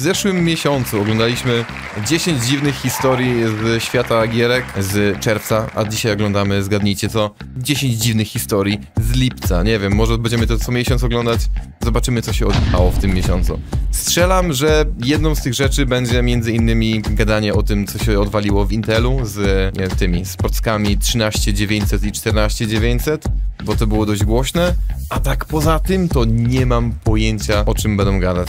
W zeszłym miesiącu oglądaliśmy 10 dziwnych historii z świata gierek z czerwca, a dzisiaj oglądamy, zgadnijcie co, 10 dziwnych historii z lipca. Nie wiem, może będziemy to co miesiąc oglądać, zobaczymy co się odbywało w tym miesiącu. Strzelam, że jedną z tych rzeczy będzie między innymi gadanie o tym, co się odwaliło w Intelu z nie, tymi sportkami 13900 i 14900, bo to było dość głośne, a tak poza tym to nie mam pojęcia o czym będą gadać.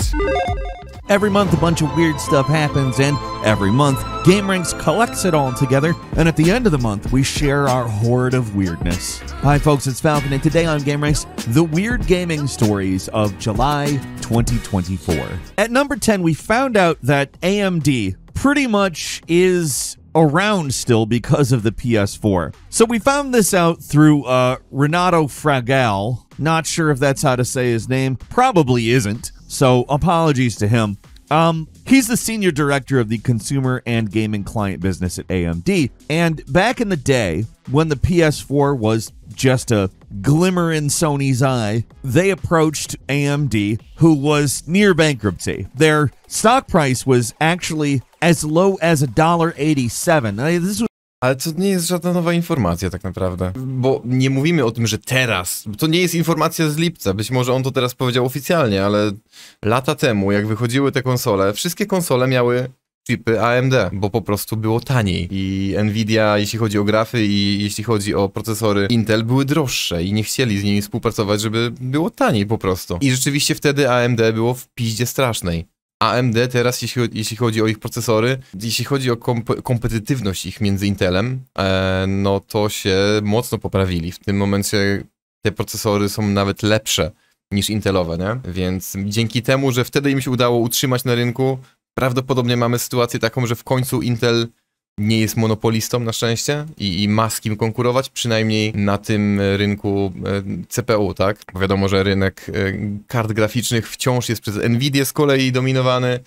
Every month, a bunch of weird stuff happens, and every month, GameRanks collects it all together, and at the end of the month, we share our hoard of weirdness. Hi, folks, it's Falcon, and today on GameRanks, the weird gaming stories of July 2024. At number 10, we found out that AMD pretty much is around still because of the PS4. So we found this out through uh, Renato Fragal. Not sure if that's how to say his name. Probably isn't. So apologies to him. Um, he's the senior director of the consumer and gaming client business at AMD. And back in the day, when the PS4 was just a glimmer in Sony's eye, they approached AMD, who was near bankruptcy. Their stock price was actually as low as $1.87. This was Ale to nie jest żadna nowa informacja tak naprawdę, bo nie mówimy o tym, że teraz, to nie jest informacja z lipca, być może on to teraz powiedział oficjalnie, ale lata temu, jak wychodziły te konsole, wszystkie konsole miały chipy AMD, bo po prostu było taniej i Nvidia, jeśli chodzi o grafy i jeśli chodzi o procesory Intel, były droższe i nie chcieli z nimi współpracować, żeby było taniej po prostu. I rzeczywiście wtedy AMD było w piździe strasznej. AMD teraz, jeśli, jeśli chodzi o ich procesory, jeśli chodzi o komp kompetytywność ich między Intelem, e, no to się mocno poprawili. W tym momencie te procesory są nawet lepsze niż Intelowe, nie? Więc dzięki temu, że wtedy im się udało utrzymać na rynku, prawdopodobnie mamy sytuację taką, że w końcu Intel nie jest monopolistą na szczęście i, i ma z kim konkurować, przynajmniej na tym e, rynku e, CPU, tak? Bo wiadomo, że rynek e, kart graficznych wciąż jest przez Nvidia z kolei dominowany.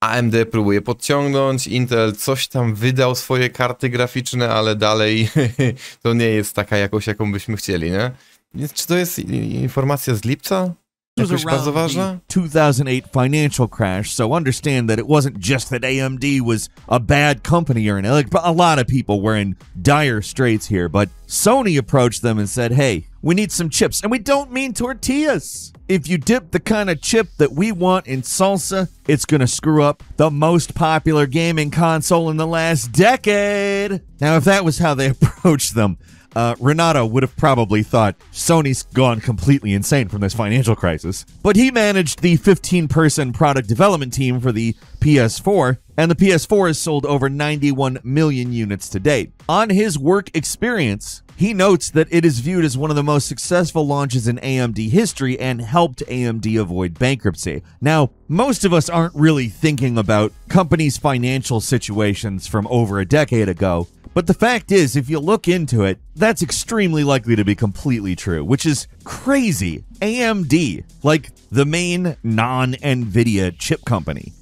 AMD próbuje podciągnąć, Intel coś tam wydał swoje karty graficzne, ale dalej to nie jest taka jakość, jaką byśmy chcieli, nie? Więc czy to jest informacja z lipca? was around the 2008 financial crash, so understand that it wasn't just that AMD was a bad company or anything. Like, a lot of people were in dire straits here, but Sony approached them and said, hey, we need some chips, and we don't mean tortillas. If you dip the kind of chip that we want in salsa, it's going to screw up the most popular gaming console in the last decade. Now, if that was how they approached them, uh, Renato would have probably thought Sony's gone completely insane from this financial crisis. But he managed the 15 person product development team for the PS4, and the PS4 has sold over 91 million units to date. On his work experience, he notes that it is viewed as one of the most successful launches in AMD history and helped AMD avoid bankruptcy. Now, most of us aren't really thinking about companies' financial situations from over a decade ago, but the fact is, if you look into it, that's extremely likely to be completely true, which is crazy. AMD, like the main non Nvidia chip company.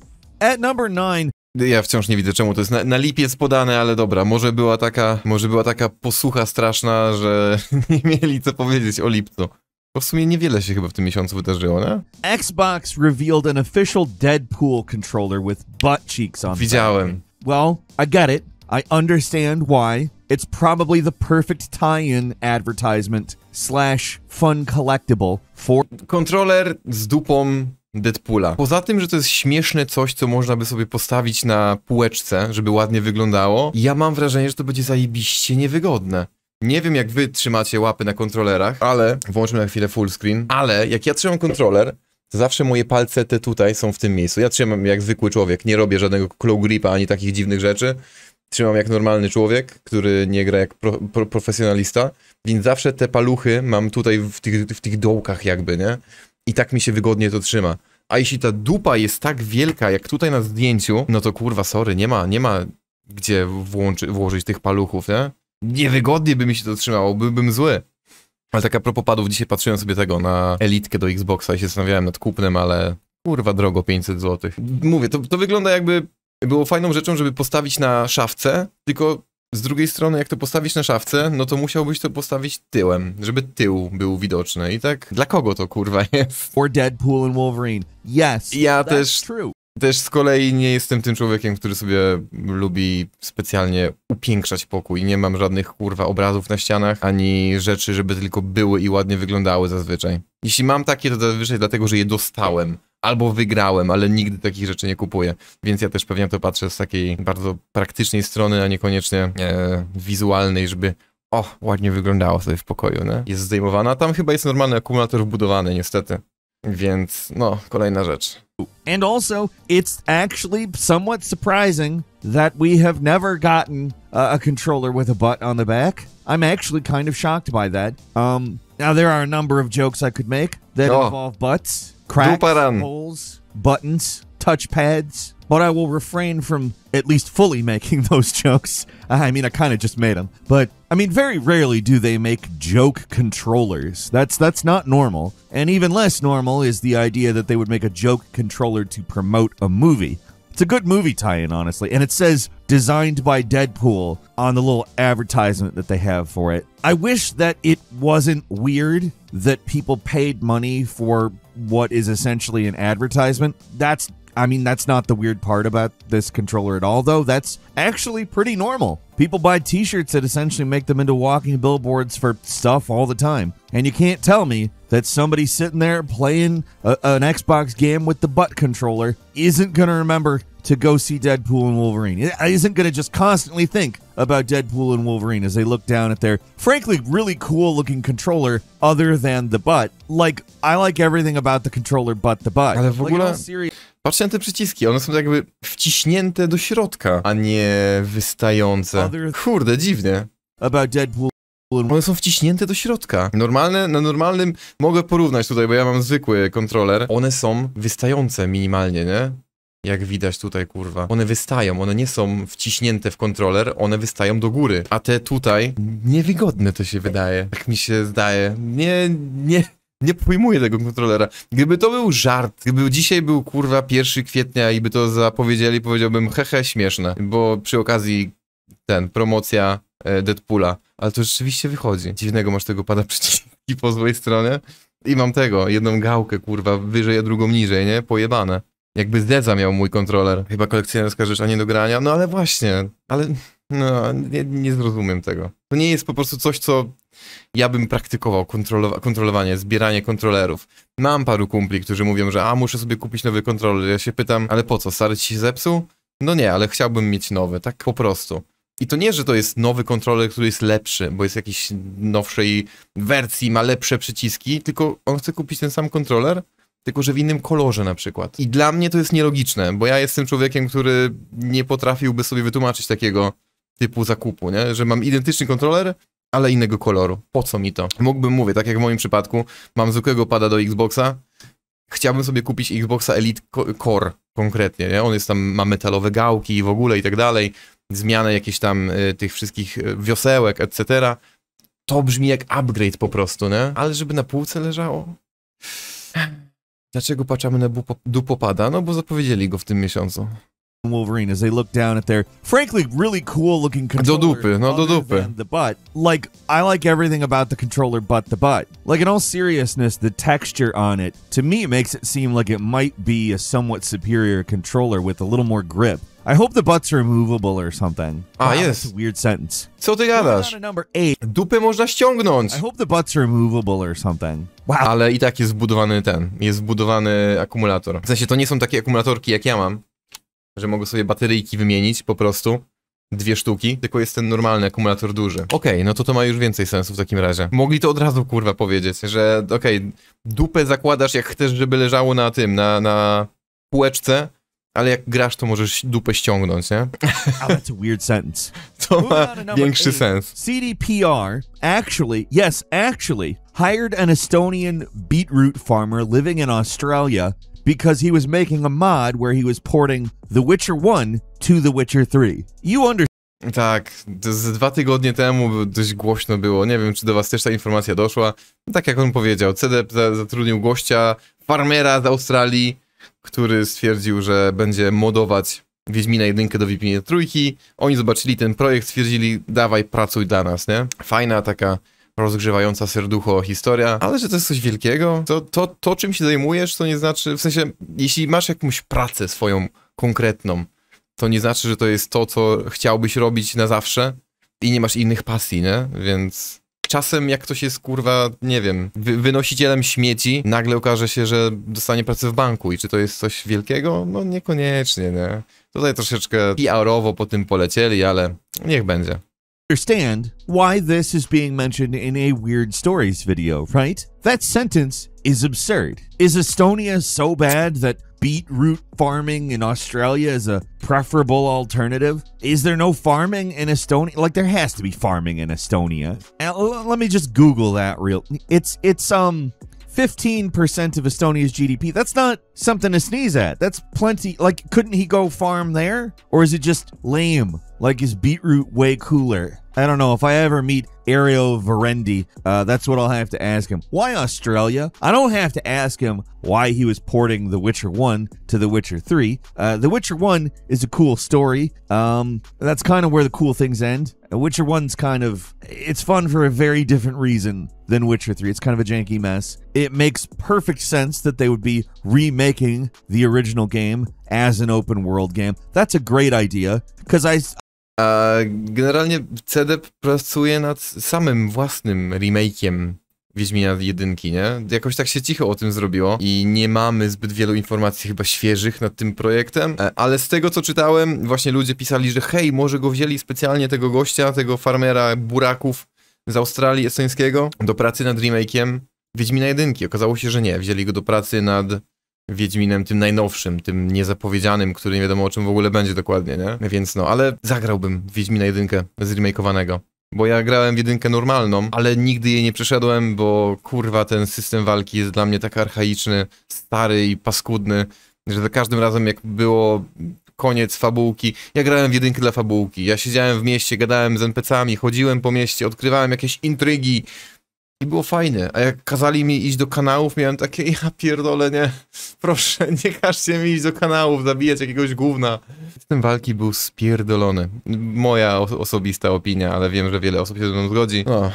At number nine, ja wciąż nie widzę czemu to jest. Na, na lip jest podane, ale dobra, może była taka, może była taka posłucha straszna, że nie mieli co powiedzieć o lipcu. Bo w sumie niewiele się chyba w tym miesiącu wydarzyło, nie? Xbox revealed an official Deadpool controller with butt cheeks on. Widziałem. Well, I got it. I understand why. It's probably the perfect tie-in advertisement slash fun collectible for... Kontroler z dupą Deadpoola. Poza tym, że to jest śmieszne coś, co można by sobie postawić na półeczce, żeby ładnie wyglądało, ja mam wrażenie, że to będzie zajebiście niewygodne. Nie wiem, jak wy trzymacie łapy na kontrolerach, ale włączmy na chwilę full screen. Ale jak ja trzymam kontroler, to zawsze moje palce te tutaj są w tym miejscu. Ja trzymam jak zwykły człowiek, nie robię żadnego claw gripa ani takich dziwnych rzeczy trzymam jak normalny człowiek, który nie gra jak pro, pro, profesjonalista, więc zawsze te paluchy mam tutaj w tych, w tych dołkach jakby, nie? I tak mi się wygodnie to trzyma. A jeśli ta dupa jest tak wielka, jak tutaj na zdjęciu, no to kurwa, sorry, nie ma, nie ma gdzie włączy, włożyć tych paluchów, nie? Niewygodnie by mi się to trzymało, byłbym zły. Ale tak a propos padów, dzisiaj patrzyłem sobie tego na elitkę do Xboxa i się zastanawiałem nad kupnem, ale kurwa drogo 500 zł. Mówię, to, to wygląda jakby było fajną rzeczą, żeby postawić na szafce, tylko z drugiej strony, jak to postawić na szafce, no to musiałbyś to postawić tyłem, żeby tył był widoczny. I tak, dla kogo to kurwa jest? Or Deadpool and Wolverine. Yes. Ja też. True. Też z kolei nie jestem tym człowiekiem, który sobie lubi specjalnie upiększać pokój. Nie mam żadnych kurwa obrazów na ścianach, ani rzeczy, żeby tylko były i ładnie wyglądały zazwyczaj. Jeśli mam takie, to zazwyczaj dlatego, że je dostałem albo wygrałem, ale nigdy takich rzeczy nie kupuję. Więc ja też pewnie to patrzę z takiej bardzo praktycznej strony, a niekoniecznie e, wizualnej, żeby o, ładnie wyglądało sobie w pokoju, nie? Jest zdejmowana, tam chyba jest normalny akumulator wbudowany, niestety. Więc, no, kolejna rzecz. And also, it's actually somewhat surprising that we have never gotten a, uh, a controller with a butt on the back. I'm actually kind of shocked by that. Um, now there are a number of jokes I could make that oh. involve butts. cracks, holes, buttons, touchpads, but I will refrain from at least fully making those jokes. I mean, I kind of just made them, but I mean, very rarely do they make joke controllers. That's that's not normal, and even less normal is the idea that they would make a joke controller to promote a movie. It's a good movie tie-in, honestly, and it says designed by Deadpool on the little advertisement that they have for it. I wish that it wasn't weird that people paid money for what is essentially an advertisement. That's I mean, that's not the weird part about this controller at all, though. That's actually pretty normal. People buy t shirts that essentially make them into walking billboards for stuff all the time. And you can't tell me that somebody sitting there playing a, an Xbox game with the butt controller isn't going to remember to go see Deadpool and Wolverine. It isn't going to just constantly think about Deadpool and Wolverine as they look down at their, frankly, really cool looking controller other than the butt. Like, I like everything about the controller but the butt. Like, in all serious Patrzcie na te przyciski, one są tak jakby wciśnięte do środka, a nie wystające. Kurde, dziwnie. One są wciśnięte do środka. Normalne, na normalnym mogę porównać tutaj, bo ja mam zwykły kontroler. One są wystające minimalnie, nie? Jak widać tutaj, kurwa. One wystają, one nie są wciśnięte w kontroler, one wystają do góry. A te tutaj, niewygodne to się wydaje. Tak mi się zdaje. Nie, nie, nie pojmuję tego kontrolera. Gdyby to był żart, gdyby dzisiaj był kurwa 1 kwietnia i by to zapowiedzieli, powiedziałbym hehe, śmieszne, bo przy okazji ten, promocja e, Deadpoola, ale to rzeczywiście wychodzi. Dziwnego masz tego pada przyciski po złej stronie i mam tego, jedną gałkę kurwa wyżej, a drugą niżej, nie? Pojebane. Jakby Zeza miał mój kontroler. Chyba kolekcjonerska rzecz, a nie do grania. No ale właśnie, ale no, nie, nie zrozumiem tego. To nie jest po prostu coś, co ja bym praktykował kontrolowa- kontrolowanie, zbieranie kontrolerów. Mam paru kumpli, którzy mówią, że a, muszę sobie kupić nowy kontroler. Ja się pytam, ale po co, stary ci się zepsuł? No nie, ale chciałbym mieć nowy, tak po prostu. I to nie, że to jest nowy kontroler, który jest lepszy, bo jest jakiejś nowszej wersji, ma lepsze przyciski, tylko on chce kupić ten sam kontroler, tylko że w innym kolorze na przykład. I dla mnie to jest nielogiczne, bo ja jestem człowiekiem, który nie potrafiłby sobie wytłumaczyć takiego typu zakupu, nie? że mam identyczny kontroler, ale innego koloru. Po co mi to? Mógłbym, mówić, tak jak w moim przypadku, mam zwykłego pada do Xboxa, chciałbym sobie kupić Xboxa Elite Core konkretnie, nie? On jest tam, ma metalowe gałki i w ogóle i tak dalej, zmianę jakichś tam y, tych wszystkich y, wiosełek, etc. To brzmi jak upgrade po prostu, nie? Ale żeby na półce leżało... Dlaczego patrzamy na dupopada? No bo zapowiedzieli go w tym miesiącu. Wolverine as they look down at their frankly really cool looking controller. Dodupe, The butt. Like I like everything about the controller but the butt. Like in all seriousness, the texture on it to me makes it seem like it might be a somewhat superior controller with a little more grip. I hope the butt's removable or something. Ah, wow, yes. weird sentence. Co ty gadasz? Number eight. Dupę można ściągnąć. I hope the butt's removable or something. Wow. Ale i tak jest zbudowany ten, jest zbudowany akumulator. W sensie to nie są takie akumulatorki jak ja mam, że mogę sobie bateryjki wymienić po prostu. Dwie sztuki, tylko jest ten normalny akumulator duży. Okej, okay, no to to ma już więcej sensu w takim razie. Mogli to od razu kurwa powiedzieć, że okej, okay, dupę zakładasz jak chcesz, żeby leżało na tym, na, na półeczce, ale jak grasz, to możesz dupę ściągnąć, nie? Oh, that's a weird sentence. to ma większy eight. sens. CDPR actually, yes, actually hired an Estonian beetroot farmer living in Australia because he was making a mod where he was porting The Witcher 1 to The Witcher 3. You understand. Tak, z dwa tygodnie temu dość głośno było. Nie wiem, czy do was też ta informacja doszła. No tak jak on powiedział, CDP zatrudnił gościa, farmera z Australii, który stwierdził, że będzie modować Wiedźmina jedynkę do Wiedźmina trójki. Oni zobaczyli ten projekt, stwierdzili, dawaj, pracuj dla nas, nie? Fajna taka rozgrzewająca serducho historia, ale że to jest coś wielkiego, to, to, to czym się zajmujesz, to nie znaczy, w sensie, jeśli masz jakąś pracę swoją konkretną, to nie znaczy, że to jest to, co chciałbyś robić na zawsze i nie masz innych pasji, nie? Więc czasem jak ktoś jest, kurwa, nie wiem, wy wynosicielem śmieci, nagle okaże się, że dostanie pracę w banku i czy to jest coś wielkiego? No niekoniecznie, nie? Tutaj troszeczkę PR-owo po tym polecieli, ale niech będzie. understand why this is being mentioned in a Weird Stories video, right? That sentence is absurd. Is Estonia so bad that beetroot farming in Australia is a preferable alternative? Is there no farming in Estonia? Like there has to be farming in Estonia. Let me just Google that real. It's it's um 15% of Estonia's GDP. That's not something to sneeze at. That's plenty. Like, couldn't he go farm there? Or is it just lame? like his beetroot way cooler. I don't know if I ever meet Ariel Verendi, uh, that's what I'll have to ask him. Why Australia? I don't have to ask him why he was porting The Witcher 1 to The Witcher 3. Uh, the Witcher 1 is a cool story. Um, that's kind of where the cool things end. The Witcher 1's kind of, it's fun for a very different reason than Witcher 3. It's kind of a janky mess. It makes perfect sense that they would be remaking the original game as an open world game. That's a great idea because I, A generalnie CD pracuje nad samym własnym remake'iem Wiedźmina jedynki, nie? Jakoś tak się cicho o tym zrobiło i nie mamy zbyt wielu informacji chyba świeżych nad tym projektem, e, ale z tego co czytałem, właśnie ludzie pisali, że hej, może go wzięli specjalnie tego gościa, tego farmera buraków z Australii estońskiego do pracy nad remake'iem Wiedźmina jedynki. Okazało się, że nie, wzięli go do pracy nad Wiedźminem, tym najnowszym, tym niezapowiedzianym, który nie wiadomo o czym w ogóle będzie dokładnie, nie? Więc no, ale zagrałbym Wiedźmina jedynkę remake'owanego. Bo ja grałem w jedynkę normalną, ale nigdy jej nie przeszedłem, bo kurwa ten system walki jest dla mnie tak archaiczny, stary i paskudny, że za każdym razem jak było koniec fabułki. Ja grałem w jedynkę dla fabułki. Ja siedziałem w mieście, gadałem z NPC-ami, chodziłem po mieście, odkrywałem jakieś intrygi, i było fajnie. A jak kazali mi iść do kanałów, miałem takie, ja pierdolę, nie, proszę, nie każcie mi iść do kanałów, zabijać jakiegoś gówna. Ten walki był spierdolony. Moja osobista opinia, ale wiem, że wiele osób się ze mną zgodzi. No.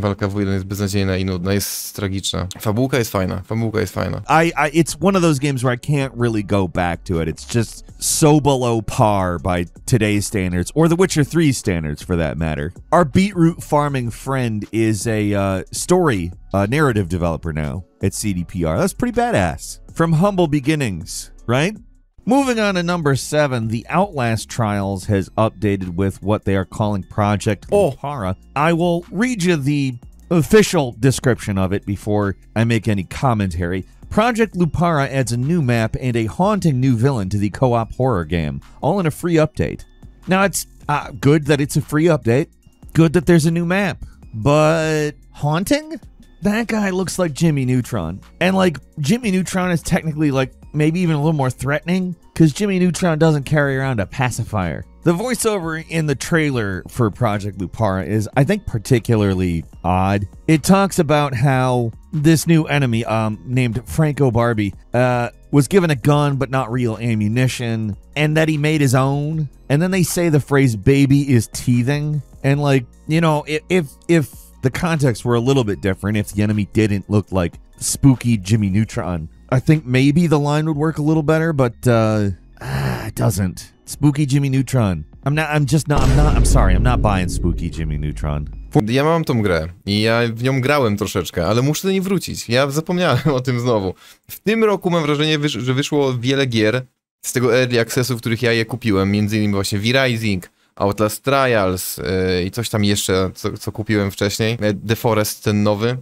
Walka w jest beznadziejna i nudna, jest tragiczna. Fabułka jest fajna, fabułka jest fajna. I, I, it's one of those games where I can't really go back to it. It's just so below par by today's standards, or The Witcher 3 standards for that matter. Our beetroot farming friend is a uh, story uh, narrative developer now at CDPR. That's pretty badass. From humble beginnings, right? Moving on to number seven, the Outlast Trials has updated with what they are calling Project Lupara. Oh. I will read you the official description of it before I make any commentary. Project Lupara adds a new map and a haunting new villain to the co op horror game, all in a free update. Now, it's uh, good that it's a free update, good that there's a new map, but haunting? That guy looks like Jimmy Neutron. And, like, Jimmy Neutron is technically, like, maybe even a little more threatening, because Jimmy Neutron doesn't carry around a pacifier. The voiceover in the trailer for Project Lupara is, I think, particularly odd. It talks about how this new enemy, um, named Franco Barbie, uh, was given a gun but not real ammunition, and that he made his own. And then they say the phrase "baby is teething," and like you know, if if the context were a little bit different, if the enemy didn't look like spooky Jimmy Neutron, I think maybe the line would work a little better, but uh, ah, it doesn't. Spooky Jimmy Neutron. I'm not, I'm just not, I'm not, I'm sorry, I'm not buying Spooky Jimmy Neutron. Ja mam tą grę i ja w nią grałem troszeczkę, ale muszę do niej wrócić. Ja zapomniałem o tym znowu. W tym roku mam wrażenie, że wyszło wiele gier z tego early accessu, w których ja je kupiłem, między innymi właśnie V-Rising, Outlast Trials e, i coś tam jeszcze, co, co, kupiłem wcześniej. E, The Forest, ten nowy. E,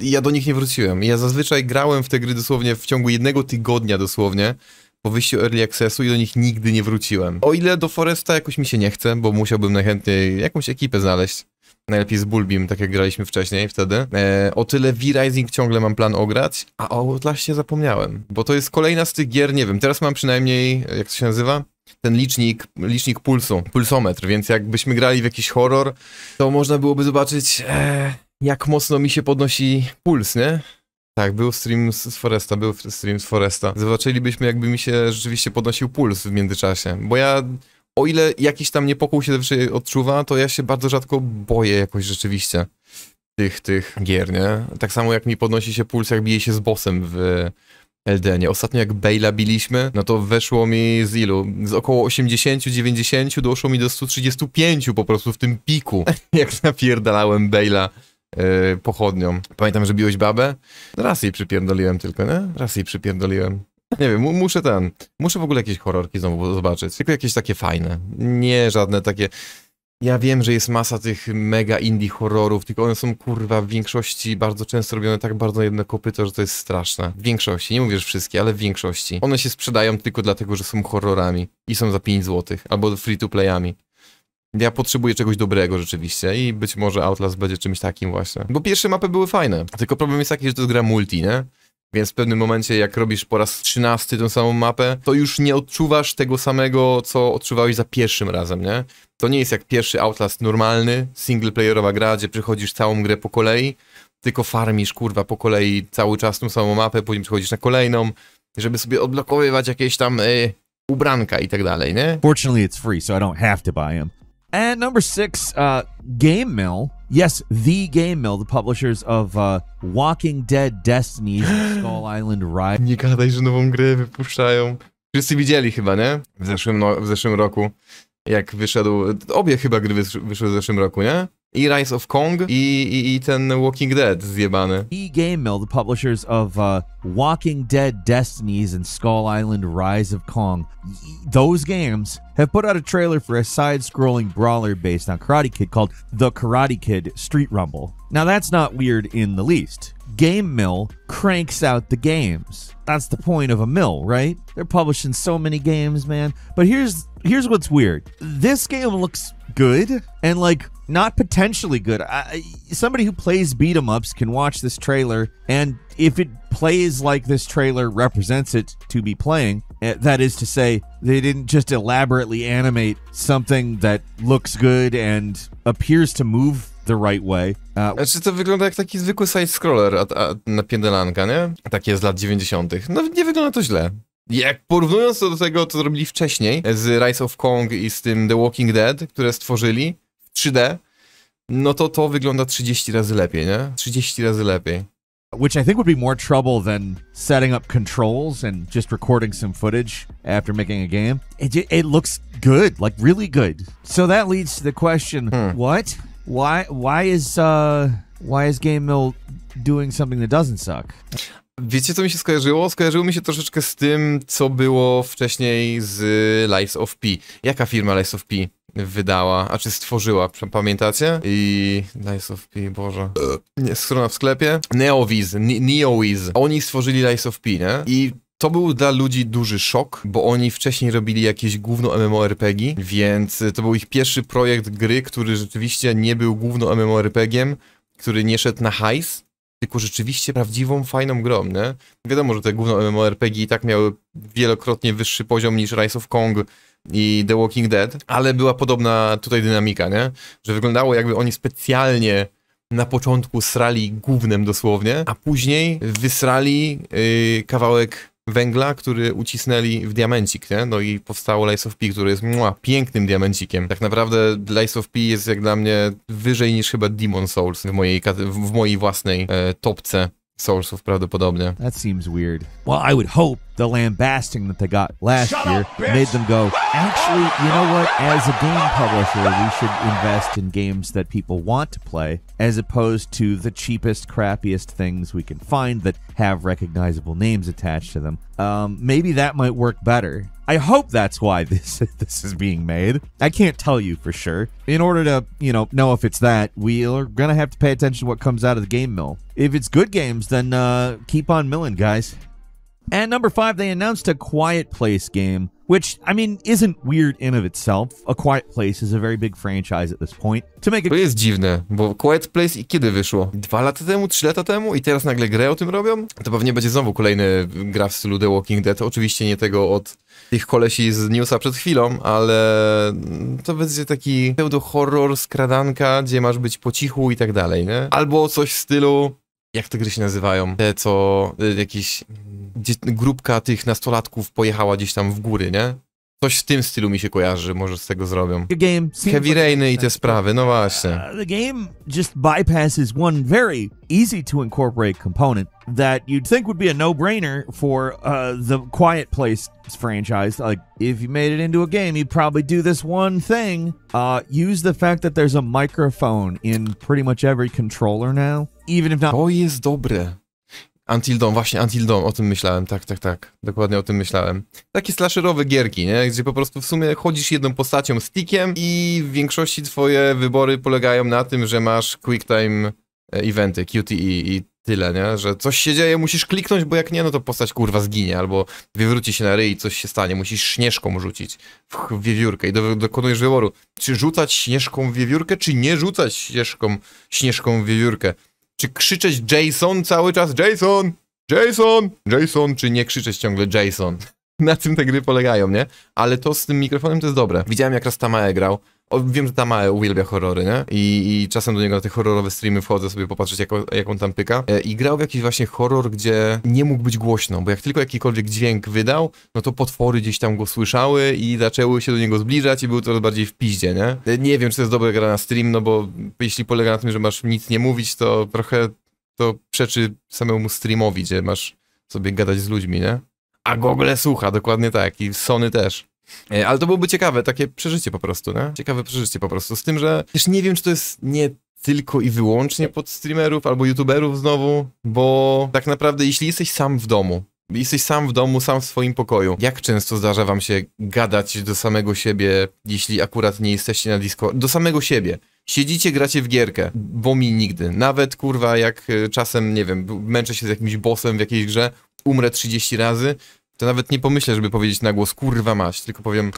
ja do nich nie wróciłem. Ja zazwyczaj grałem w te gry dosłownie w ciągu jednego tygodnia dosłownie po wyjściu Early Accessu i do nich nigdy nie wróciłem. O ile do Foresta jakoś mi się nie chce, bo musiałbym najchętniej jakąś ekipę znaleźć. Najlepiej z Bulbim, tak jak graliśmy wcześniej wtedy. Eee, o tyle V-Rising ciągle mam plan ograć, a o Outlaście zapomniałem. Bo to jest kolejna z tych gier, nie wiem, teraz mam przynajmniej, jak to się nazywa? ten licznik, licznik pulsu, pulsometr, więc jakbyśmy grali w jakiś horror, to można byłoby zobaczyć, e, jak mocno mi się podnosi puls, nie? Tak, był stream z Foresta, był stream z Foresta. Zobaczylibyśmy, jakby mi się rzeczywiście podnosił puls w międzyczasie, bo ja o ile jakiś tam niepokój się zawsze odczuwa, to ja się bardzo rzadko boję jakoś rzeczywiście tych, tych gier, nie? Tak samo jak mi podnosi się puls, jak bije się z bossem w Eldenie. Ostatnio jak Bale'a biliśmy, no to weszło mi z ilu? Z około 80-90 doszło mi do 135 po prostu w tym piku, jak napierdalałem Bale'a yy, e, pochodnią. Pamiętam, że biłeś babę? Raz jej przypierdoliłem tylko, nie? Raz jej przypierdoliłem. Nie wiem, muszę ten, muszę w ogóle jakieś horrorki znowu zobaczyć, tylko jakieś takie fajne, nie żadne takie, ja wiem, że jest masa tych mega indie horrorów, tylko one są kurwa w większości bardzo często robione tak bardzo jednokopyto, że to jest straszne. W większości, nie mówię, że wszystkie, ale w większości. One się sprzedają tylko dlatego, że są horrorami i są za 5 zł, albo free to playami. Ja potrzebuję czegoś dobrego rzeczywiście i być może Outlast będzie czymś takim właśnie. Bo pierwsze mapy były fajne, tylko problem jest taki, że to jest gra multi, nie? Więc w pewnym momencie, jak robisz po raz trzynasty tą samą mapę, to już nie odczuwasz tego samego, co odczuwałeś za pierwszym razem, nie? To nie jest jak pierwszy Outlast normalny, singleplayerowa gra, gdzie przechodzisz całą grę po kolei, tylko farmisz, kurwa, po kolei cały czas tą samą mapę, później przechodzisz na kolejną, żeby sobie odblokowywać jakieś tam y, ubranka i tak dalej, nie? Fortunately it's free, so I don't have to buy them. And number six, uh, Game Mill. Yes, the Game Mill, the publishers of uh, Walking Dead, Destiny, Skull Island Rise. Nie gadaj, że nową grę wypuszczają. Wszyscy widzieli chyba, nie? W zeszłym, no, w zeszłym roku, jak wyszedł... Obie chyba gry wyszły w zeszłym roku, nie? i Rise of Kong, i, i, i ten Walking Dead zjebany. E Game Mill, the publishers of uh, Walking Dead, Destinies, and Skull Island Rise of Kong, those games have put out a trailer for a side scrolling brawler based on Karate Kid called The Karate Kid Street Rumble. Now, that's not weird in the least. Game Mill cranks out the games. That's the point of a mill, right? They're publishing so many games, man. But here's here's what's weird. This game looks good and like not potentially good. I, somebody who plays beat 'em ups can watch this trailer, and if it plays like this trailer represents it to be playing, eh, that is to say, they didn't just elaborately animate something that looks good and appears to move the right way. Uh, znaczy to wygląda jak taki zwykły side-scroller na piędelanka, nie? Takie z lat 90. No nie wygląda to źle. Jak porównując to do tego, co zrobili wcześniej z Rise of Kong i z tym The Walking Dead, które stworzyli, 3D, no to to wygląda 30 razy lepiej, nie? 30 razy lepiej. Which I think would be more trouble than setting up controls and just recording some footage after making a game. It, it looks good, like really good. So that leads to the question: hmm. What? Why? Why is uh, why is Game Mill doing something that doesn't suck? Wiecie, co mi się skojarzyło? Skojarzyło mi się troszeczkę z tym, co było wcześniej z Lies of P. Jaka firma Lies of P? wydała, a czy stworzyła, pamiętacie? I Lies of P, Boże. Nie, strona w sklepie. Neowiz, Neowiz. Oni stworzyli Lies of P, nie? I to był dla ludzi duży szok, bo oni wcześniej robili jakieś główno MMORPG, więc to był ich pierwszy projekt gry, który rzeczywiście nie był główno MMORPG-iem, który nie szedł na hajs, tylko rzeczywiście prawdziwą, fajną grą, nie? Wiadomo, że te główne MMORPG i tak miały wielokrotnie wyższy poziom niż Rise of Kong, i The Walking Dead, ale była podobna tutaj dynamika, nie? Że wyglądało jakby oni specjalnie na początku srali głównym dosłownie, a później wysrali yy, kawałek węgla, który ucisnęli w diamencik, nie? No i powstało Lies of P, który jest mua, pięknym diamencikiem. Tak naprawdę Lies of P jest jak dla mnie wyżej niż chyba Demon Souls w mojej, w mojej własnej e, topce Soulsów prawdopodobnie. That seems weird. Well, I would hope the lambasting that they got last Shut year up, made them go, actually, you know what? As a game publisher, we should invest in games that people want to play as opposed to the cheapest, crappiest things we can find that have recognizable names attached to them. Um, maybe that might work better. I hope that's why this this is being made. I can't tell you for sure. In order to, you know, know if it's that, we are gonna have to pay attention to what comes out of the game mill. If it's good games, then uh, keep on milling, guys. At number five, they announced a Quiet Place game, which, I mean, isn't weird in of itself. A Quiet Place is a very big franchise at this point. To make a... To jest dziwne, bo Quiet Place i kiedy wyszło? Dwa lata temu, trzy lata temu i teraz nagle grę o tym robią? To pewnie będzie znowu kolejny gra w stylu The Walking Dead. Oczywiście nie tego od tych kolesi z newsa przed chwilą, ale to będzie taki pseudo-horror, skradanka, gdzie masz być po cichu i tak dalej, nie? Albo coś w stylu jak te gry się nazywają? Te, co y, jakiś grupka tych nastolatków pojechała gdzieś tam w góry, nie? Coś w tym stylu mi się kojarzy, może z tego zrobią. Heavy Rainy i te sprawy, no właśnie. Uh, the game just bypasses one very easy to incorporate component that you'd think would be a no-brainer for uh, the Quiet Place franchise. Like, if you made it into a game, you'd probably do this one thing. Uh, use the fact that there's a microphone in pretty much every controller now, even if not... To jest dobre. Until Dawn, właśnie Until Dawn, o tym myślałem, tak, tak, tak, dokładnie o tym myślałem. Takie slasherowe gierki, nie? Gdzie po prostu w sumie chodzisz jedną postacią, stickiem i w większości twoje wybory polegają na tym, że masz quick time e, eventy, QTE i tyle, nie? Że coś się dzieje, musisz kliknąć, bo jak nie, no to postać kurwa zginie, albo wywróci się na ryj i coś się stanie. Musisz śnieżką rzucić w wiewiórkę i do, dokonujesz wyboru, czy rzucać śnieżką w wiewiórkę, czy nie rzucać śnieżką, śnieżką w wiewiórkę. Czy krzyczeć Jason cały czas? Jason! Jason! Jason! Czy nie krzyczeć ciągle Jason? Na tym te gry polegają, nie? Ale to z tym mikrofonem to jest dobre. Widziałem jak raz Tamae grał Wiem, że ta ma e, uwielbia horrory, nie? I, I, czasem do niego na te horrorowe streamy wchodzę sobie popatrzeć, jak, jak on tam pyka. E, I grał w jakiś właśnie horror, gdzie nie mógł być głośno, bo jak tylko jakikolwiek dźwięk wydał, no to potwory gdzieś tam go słyszały i zaczęły się do niego zbliżać i był coraz bardziej w piździe, nie? E, nie wiem, czy to jest dobra gra na stream, no bo jeśli polega na tym, że masz nic nie mówić, to trochę to przeczy samemu streamowi, gdzie masz sobie gadać z ludźmi, nie? A Google słucha, dokładnie tak. I Sony też. E, ale to byłoby ciekawe, takie przeżycie po prostu, nie? Ciekawe przeżycie po prostu. Z tym, że też nie wiem, czy to jest nie tylko i wyłącznie pod streamerów albo youtuberów znowu, bo tak naprawdę jeśli jesteś sam w domu, jesteś sam w domu, sam w swoim pokoju, jak często zdarza wam się gadać do samego siebie, jeśli akurat nie jesteście na disco, do samego siebie. Siedzicie, gracie w gierkę, bo mi nigdy. Nawet kurwa, jak e, czasem, nie wiem, męczę się z jakimś bossem w jakiejś grze, umrę 30 razy, to nawet nie pomyślę, żeby powiedzieć na głos, kurwa mać, tylko powiem...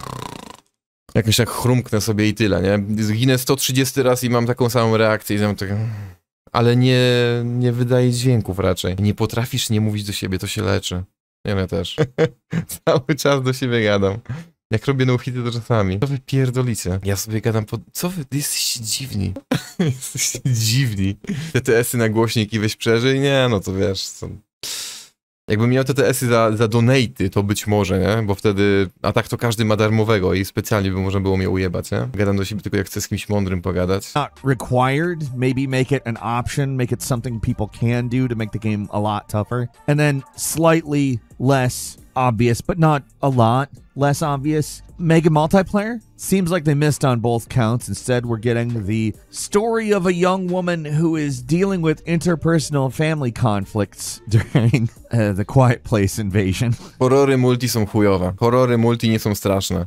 Jakoś tak chrumknę sobie i tyle, nie? Zginę 130 raz i mam taką samą reakcję i mam tak... Ale nie, nie wydaje dźwięków raczej. Nie potrafisz nie mówić do siebie, to się leczy. No ja, też. Cały czas do siebie gadam. Jak robię no-hity, to czasami. Co wy pierdolicie? Ja sobie gadam po... Co wy... Jesteście dziwni. Jesteście dziwni. TTS-y na głośniki i weź przeżyj? Nie, no to wiesz, co... Jakbym miał te y za, za donaty, to być może, nie? Bo wtedy, a tak to każdy ma darmowego i specjalnie by można było mnie ujebać, nie? Gadam do siebie tylko jak chcę z kimś mądrym pogadać. Not required, maybe make it an option, make it something people can do to make the game a lot tougher. And then slightly less obvious, but not a lot less obvious. Mega Multiplayer seems like they missed on both counts. Instead, we're getting the story of a young woman who is dealing with interpersonal family conflicts during uh, the Quiet Place Invasion. Horrory multi są chujowe. Horrory multi nie są straszne.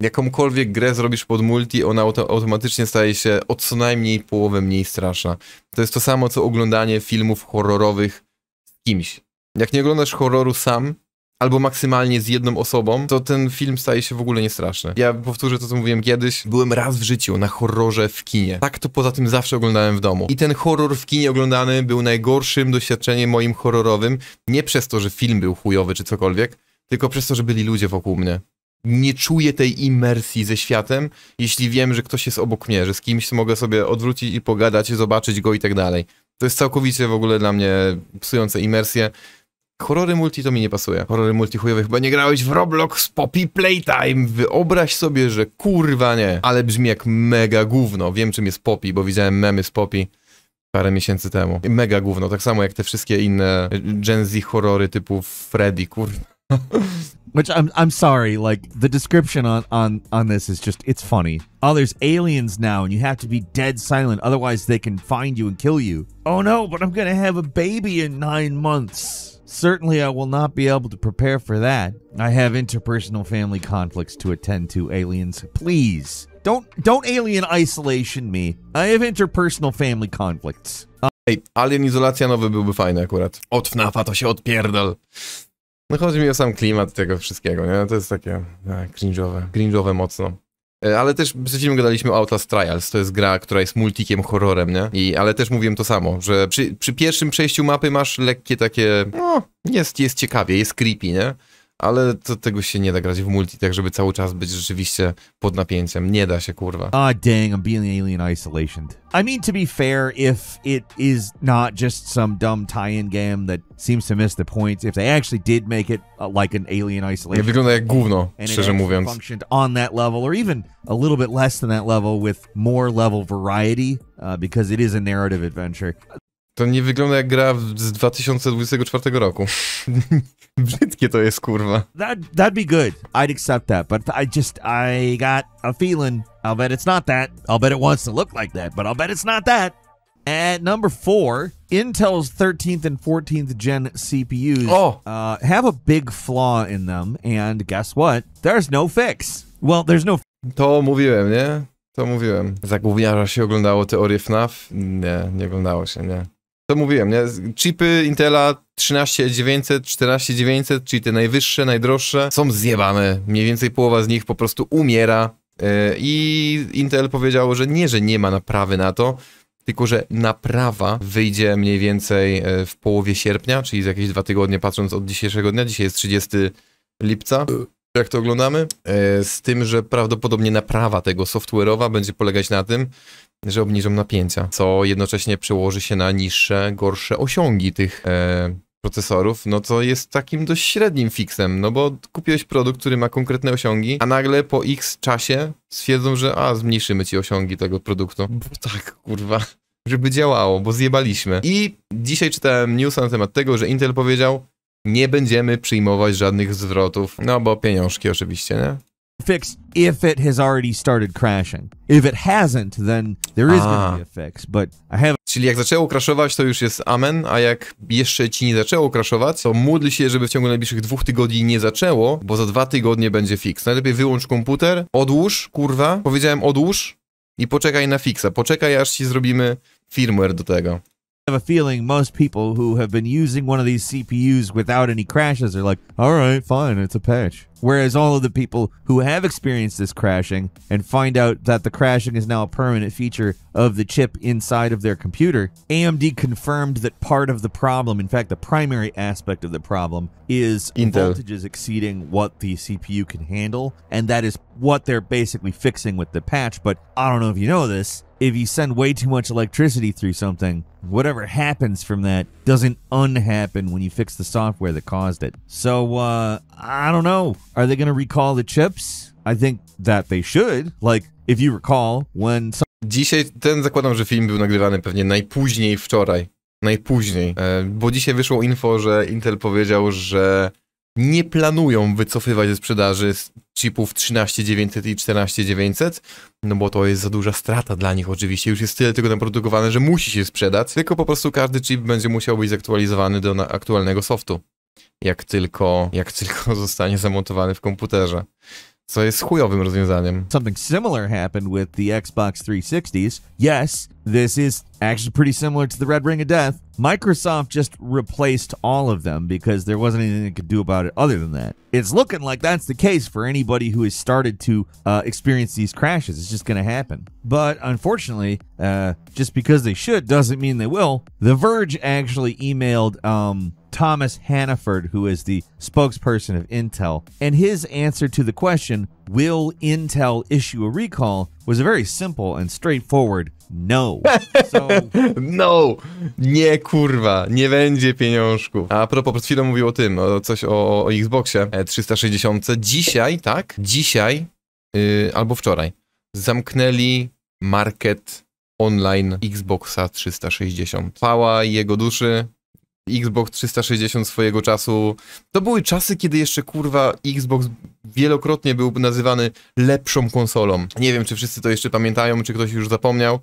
Jakąkolwiek grę zrobisz pod multi, ona auto automatycznie staje się o co najmniej połowę mniej straszna. To jest to samo, co oglądanie filmów horrorowych z kimś. Jak nie oglądasz horroru sam, albo maksymalnie z jedną osobą, to ten film staje się w ogóle niestraszny. Ja powtórzę to, co mówiłem kiedyś. Byłem raz w życiu na horrorze w kinie. Tak to poza tym zawsze oglądałem w domu. I ten horror w kinie oglądany był najgorszym doświadczeniem moim horrorowym. Nie przez to, że film był chujowy czy cokolwiek, tylko przez to, że byli ludzie wokół mnie. Nie czuję tej imersji ze światem, jeśli wiem, że ktoś jest obok mnie, że z kimś mogę sobie odwrócić i pogadać, zobaczyć go i tak dalej. To jest całkowicie w ogóle dla mnie psujące imersję. Horrory multi to mi nie pasuje. Horrory multi chujowe chyba nie grałeś w Roblox Poppy Playtime. Wyobraź sobie, że kurwa nie. Ale brzmi jak mega gówno. Wiem czym jest Poppy, bo widziałem memy z Poppy parę miesięcy temu. Mega gówno. Tak samo jak te wszystkie inne Gen Z horrory typu Freddy, kurwa. Which I'm I'm sorry, like the description on on on this is just it's funny. Oh, there's aliens now, and you have to be dead silent, otherwise they can find you and kill you. Oh no, but I'm gonna have a baby in nine months. Certainly, I will not be able to prepare for that. I have interpersonal family conflicts to attend to, aliens. Please. Don't don't alien isolation me. I have interpersonal family conflicts. Uh Ej, Alien Izolacja nowy byłby fajny akurat. Od FNAF-a to się odpierdol. No chodzi mi o sam klimat tego wszystkiego, nie? To jest takie e, cringe'owe, cringe'owe mocno. E, ale też przed chwilą gadaliśmy o Outlast Trials, to jest gra, która jest multikiem, horrorem, nie? I, ale też mówiłem to samo, że przy, przy pierwszym przejściu mapy masz lekkie takie, no, jest, jest ciekawie, jest creepy, nie? ale to, tego się nie da grać w multi, tak żeby cały czas być rzeczywiście pod napięciem. Nie da się, kurwa. Ah, dang, I'm being alien isolation. I mean, to be fair, if it is not just some dumb tie-in game that seems to miss the point, if they actually did make it uh, like an alien isolation... Nie wygląda jak gówno, szczerze mówiąc. functioned on that level, or even a little bit less than that level with more level variety, uh, because it is a narrative adventure. To nie wygląda jak gra z 2024 roku. Brzydkie to jest, kurwa. That, that'd be good. I'd accept that, but I just, I got a feeling. I'll bet it's not that. I'll bet it wants to look like that, but I'll bet it's not that. At number four, Intel's 13th and 14th gen CPUs oh. uh, have a big flaw in them, and guess what? There's no fix. Well, there's no. To mówiłem, nie? To mówiłem. Za się oglądało teorię FNAF? Nie, nie oglądało się, nie to mówiłem, nie? Chipy Intela 13900, 14900, czyli te najwyższe, najdroższe, są zjebane. Mniej więcej połowa z nich po prostu umiera. E, I Intel powiedziało, że nie, że nie ma naprawy na to, tylko że naprawa wyjdzie mniej więcej e, w połowie sierpnia, czyli za jakieś dwa tygodnie, patrząc od dzisiejszego dnia. Dzisiaj jest 30 lipca jak to oglądamy, e, z tym, że prawdopodobnie naprawa tego software'owa będzie polegać na tym, że obniżą napięcia, co jednocześnie przełoży się na niższe, gorsze osiągi tych e, procesorów, no to jest takim dość średnim fixem, no bo kupiłeś produkt, który ma konkretne osiągi, a nagle po x czasie stwierdzą, że a, zmniejszymy ci osiągi tego produktu. Bo tak, kurwa żeby działało, bo zjebaliśmy. I dzisiaj czytałem news na temat tego, że Intel powiedział, nie będziemy przyjmować żadnych zwrotów, no bo pieniążki oczywiście, nie? Fix if it has already started crashing. If it hasn't, then there is going to be a ah. fix, but I have Czyli jak zaczęło crashować, to już jest amen, a jak jeszcze ci nie zaczęło crashować, to módl się, żeby w ciągu najbliższych dwóch tygodni nie zaczęło, bo za dwa tygodnie będzie fix. Najlepiej wyłącz komputer, odłóż, kurwa, powiedziałem odłóż i poczekaj na fixa. Poczekaj, aż ci zrobimy firmware do tego. have a feeling most people who have been using one of these CPUs without any crashes are like, all right, fine, it's a patch. Whereas all of the people who have experienced this crashing and find out that the crashing is now a permanent feature of the chip inside of their computer, AMD confirmed that part of the problem, in fact, the primary aspect of the problem, is Intel. voltages exceeding what the CPU can handle. And that is what they're basically fixing with the patch. But I don't know if you know this, if you send way too much electricity through something, whatever happens from that doesn't unhappen when you fix the software that caused it. So, uh, I don't know. Are they going to recall the chips? I think that they should. Like, if you recall, when. Dzisiaj ten zakładam, że film był nagrywany pewnie najpóźniej wczoraj. Najpóźniej. Bo dzisiaj wyszło info, że Intel powiedział, że nie planują wycofywać ze sprzedaży chipów 13900 i 14900, no bo to jest za duża strata dla nich oczywiście. Już jest tyle tego naprodukowane, że musi się sprzedać, tylko po prostu każdy chip będzie musiał być zaktualizowany do aktualnego softu, jak tylko, jak tylko zostanie zamontowany w komputerze. Co jest chujowym rozwiązaniem. Something similar happened with the Xbox 360s. Yes, This is actually pretty similar to the Red Ring of Death. Microsoft just replaced all of them because there wasn't anything they could do about it other than that. It's looking like that's the case for anybody who has started to uh, experience these crashes. It's just going to happen. But unfortunately, uh, just because they should doesn't mean they will. The Verge actually emailed um, Thomas Hannaford, who is the spokesperson of Intel. And his answer to the question, will Intel issue a recall, was a very simple and straightforward No. So... no! Nie kurwa, nie będzie pieniążków. A propos, przed chwilą mówił o tym, o, coś o, o Xboxie 360. E, Dzisiaj, tak? Dzisiaj yy, albo wczoraj zamknęli market online Xboxa 360. Pała jego duszy, Xbox 360 swojego czasu. To były czasy, kiedy jeszcze kurwa Xbox wielokrotnie był nazywany lepszą konsolą. Nie wiem, czy wszyscy to jeszcze pamiętają, czy ktoś już zapomniał.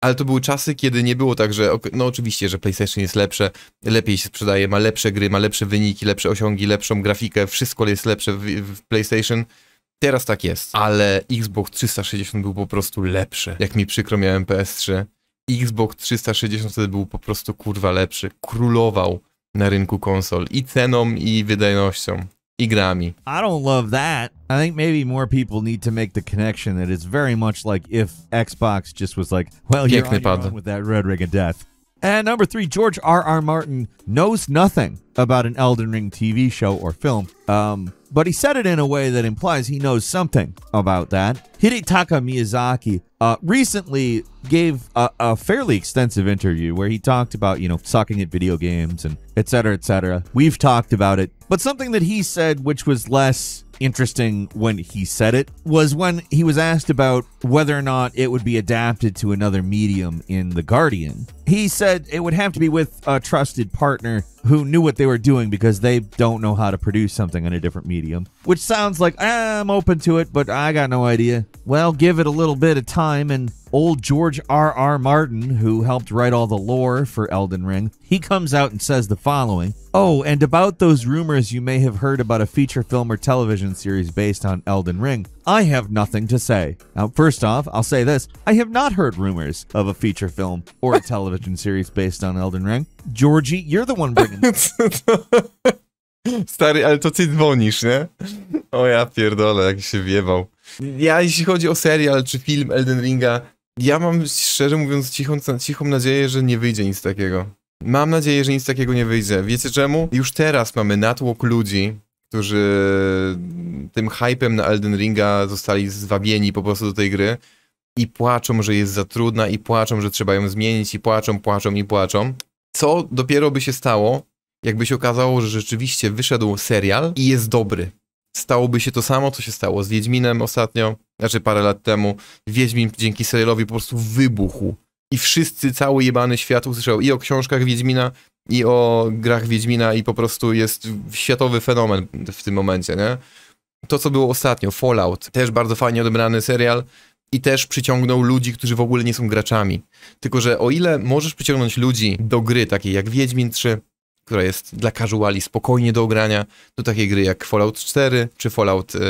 Ale to były czasy, kiedy nie było tak, że no oczywiście, że PlayStation jest lepsze, lepiej się sprzedaje, ma lepsze gry, ma lepsze wyniki, lepsze osiągi, lepszą grafikę, wszystko jest lepsze w, w PlayStation. Teraz tak jest, ale Xbox 360 był po prostu lepszy. Jak mi przykro, miałem PS3 Xbox 360 wtedy był po prostu kurwa lepszy. Królował na rynku konsol i ceną, i wydajnością. I grami. I don't love that. I think maybe more people need to make the connection that it's very much like if Xbox just was like, well, you're Piękny on your with that Red Ring of Death. And number three, George R.R. R. Martin knows nothing about an Elden Ring TV show or film. Um, but he said it in a way that implies he knows something about that. Hidetaka Miyazaki uh, recently gave a, a, fairly extensive interview where he talked about, you know, sucking at video games and et cetera, et cetera. We've talked about it. But something that he said, which was less interesting when he said it, was when he was asked about whether or not it would be adapted to another medium in The Guardian. He said it would have to be with a trusted partner who knew what they were doing because they don't know how to produce something in a different medium medium, which sounds like ah, I'm open to it, but I got no idea. Well, give it a little bit of time, and old George R. R. Martin, who helped write all the lore for Elden Ring, he comes out and says the following Oh, and about those rumors you may have heard about a feature film or television series based on Elden Ring, I have nothing to say. Now, first off, I'll say this I have not heard rumors of a feature film or a television series based on Elden Ring. Georgie, you're the one bringing Stary, ale to ty dzwonisz, nie? O ja pierdolę, jak się wiewał. Ja jeśli chodzi o serial czy film Elden Ringa, ja mam szczerze mówiąc cichą, cichą nadzieję, że nie wyjdzie nic takiego. Mam nadzieję, że nic takiego nie wyjdzie. Wiecie czemu? Już teraz mamy natłok ludzi, którzy tym hypem na Elden Ringa zostali zwabieni po prostu do tej gry i płaczą, że jest za trudna i płaczą, że trzeba ją zmienić i płaczą, płaczą i płaczą. Co dopiero by się stało, jakby się okazało, że rzeczywiście wyszedł serial i jest dobry. Stałoby się to samo, co się stało z Wiedźminem ostatnio, znaczy parę lat temu. Wiedźmin dzięki serialowi po prostu wybuchł. I wszyscy, cały jebany świat usłyszał i o książkach Wiedźmina, i o grach Wiedźmina, i po prostu jest światowy fenomen w tym momencie, nie? To, co było ostatnio, Fallout, też bardzo fajnie odebrany serial, i też przyciągnął ludzi, którzy w ogóle nie są graczami. Tylko, że o ile możesz przyciągnąć ludzi do gry takiej jak Wiedźmin 3, która jest dla casuali spokojnie do ogrania, do takiej gry jak Fallout 4 czy Fallout, yy,